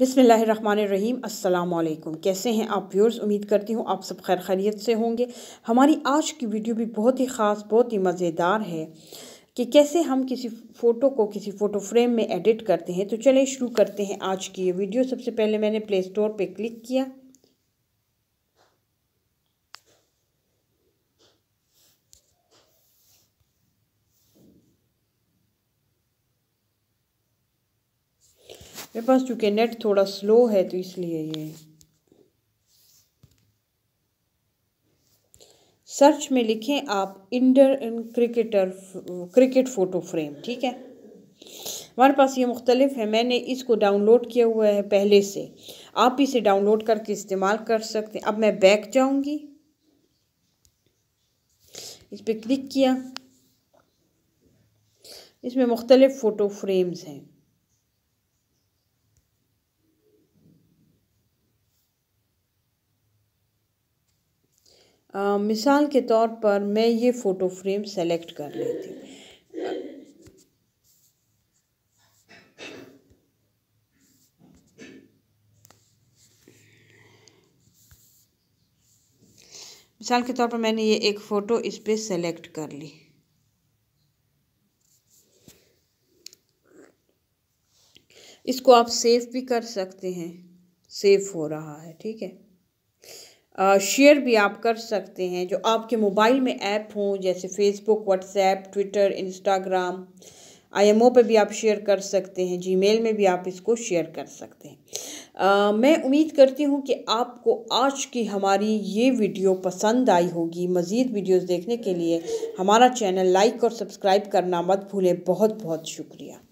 बिसमीम् अल्लाम कैसे हैं आप व्यूर्स उम्मीद करती हूँ आप सब खैर खैरियत से होंगे हमारी आज की वीडियो भी बहुत ही ख़ास बहुत ही मज़ेदार है कि कैसे हम किसी फ़ोटो को किसी फ़ोटो फ्रेम में एडिट करते हैं तो चलें शुरू करते हैं आज की ये वीडियो सबसे पहले मैंने प्ले स्टोर पर क्लिक किया मेरे पास चूँकि नेट थोड़ा स्लो है तो इसलिए ये सर्च में लिखें आप इंडर क्रिकेटर क्रिकेट फ़ोटो फ्रेम ठीक है हमारे पास ये मुख्तलिफ है मैंने इसको डाउनलोड किया हुआ है पहले से आप इसे डाउनलोड करके इस्तेमाल कर सकते हैं अब मैं बैक जाऊंगी इस पर क्लिक किया इसमें मुख्तलिफ फ़ोटो फ्रेम्स हैं मिसाल के तौर पर मैं ये फ़ोटो फ्रेम सेलेक्ट कर लेती हूँ मिसाल के तौर पर मैंने ये एक फ़ोटो इस पर सेलेक्ट कर ली इसको आप सेव भी कर सकते हैं सेव हो रहा है ठीक है शेयर भी आप कर सकते हैं जो आपके मोबाइल में ऐप हों जैसे Facebook WhatsApp Twitter Instagram IMO पे भी आप शेयर कर सकते हैं जीमेल में भी आप इसको शेयर कर सकते हैं मैं उम्मीद करती हूँ कि आपको आज की हमारी ये वीडियो पसंद आई होगी मज़ीद वीडियोस देखने के लिए हमारा चैनल लाइक और सब्सक्राइब करना मत भूलें बहुत बहुत शुक्रिया